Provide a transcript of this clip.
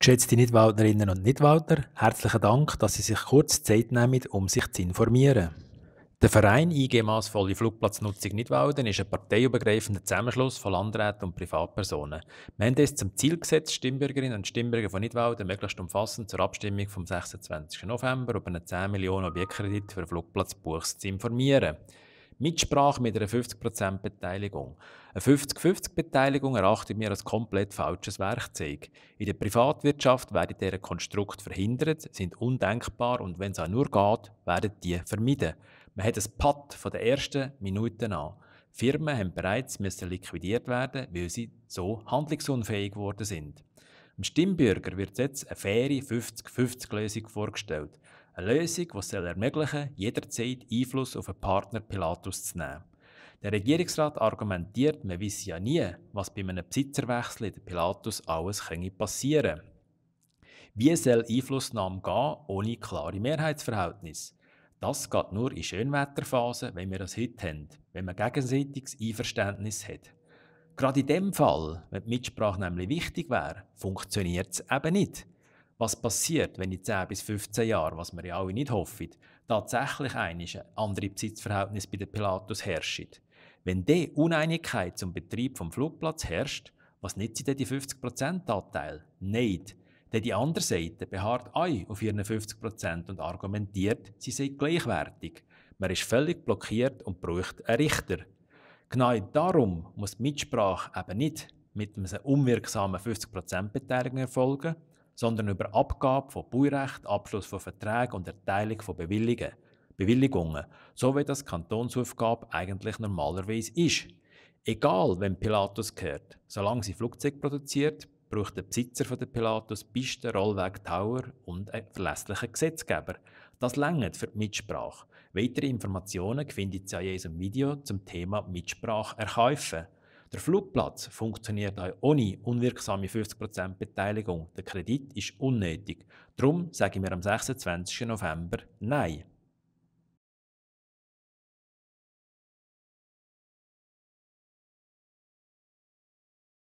Geschätzte Nidwaldnerinnen und Nidwaldner, herzlichen Dank, dass Sie sich kurz Zeit nehmen, um sich zu informieren. Der Verein IG Massvolle Flugplatznutzung Nidwalden ist ein parteiübergreifender Zusammenschluss von Landräten und Privatpersonen. Wir haben es zum Ziel gesetzt, Stimmbürgerinnen und Stimmbürger von Nidwalden möglichst umfassend zur Abstimmung vom 26. November über einen 10 Millionen Objektkredit für den Flugplatz Buchs zu informieren. Mitsprache mit einer 50% Beteiligung. Eine 50-50-Beteiligung erachtet mir als komplett falsches Werkzeug. In der Privatwirtschaft werden diese Konstrukt verhindert, sind undenkbar und wenn es auch nur geht, werden die vermieden. Man hat ein Patt von der ersten Minute an. Firmen haben bereits müssen liquidiert werden, weil sie so handlungsunfähig geworden sind. Dem Stimmbürger wird jetzt eine faire 50-50-Lösung vorgestellt. Eine Lösung, die es ermöglichen soll, jederzeit Einfluss auf einen Partner Pilatus zu nehmen. Der Regierungsrat argumentiert, man wisse ja nie, was bei einem Besitzerwechsel in der Pilatus alles passieren könnte. Wie soll Einflussnahme gehen ohne klare Mehrheitsverhältnis? Das geht nur in Schönwetterphasen, wenn wir das heute haben, wenn man gegenseitiges Einverständnis hat. Gerade in dem Fall, wenn die Mitsprache nämlich wichtig wäre, funktioniert es eben nicht was passiert, wenn in 10 bis 15 Jahren, was wir ja alle nicht hoffen, tatsächlich ein anderes Besitzverhältnis bei den Pilatus herrscht. Wenn diese Uneinigkeit zum Betrieb vom Flugplatz herrscht, was nützt denn die 50% anteile Nein. Denn die andere Seite beharrt auch auf ihren 50% und argumentiert, sie sind gleichwertig. Man ist völlig blockiert und braucht einen Richter. Genau darum muss die Mitsprache eben nicht mit einer unwirksamen 50%-Beteiligung erfolgen, sondern über Abgabe von Baurecht, Abschluss von Verträgen und Erteilung von Bewilligungen, Bewilligungen so wie das Kantonsaufgabe eigentlich normalerweise ist. Egal, wenn Pilatus gehört, solange sie Flugzeug produziert, braucht der Besitzer von der Pilatus Pisten, Rollweg, Tower und einen verlässlichen Gesetzgeber. Das längert für die Mitsprache. Weitere Informationen findet ihr in diesem Video zum Thema Mitsprache erkaufen. Der Flugplatz funktioniert auch ohne unwirksame 50% Beteiligung. Der Kredit ist unnötig. Darum sagen wir am 26. November Nein.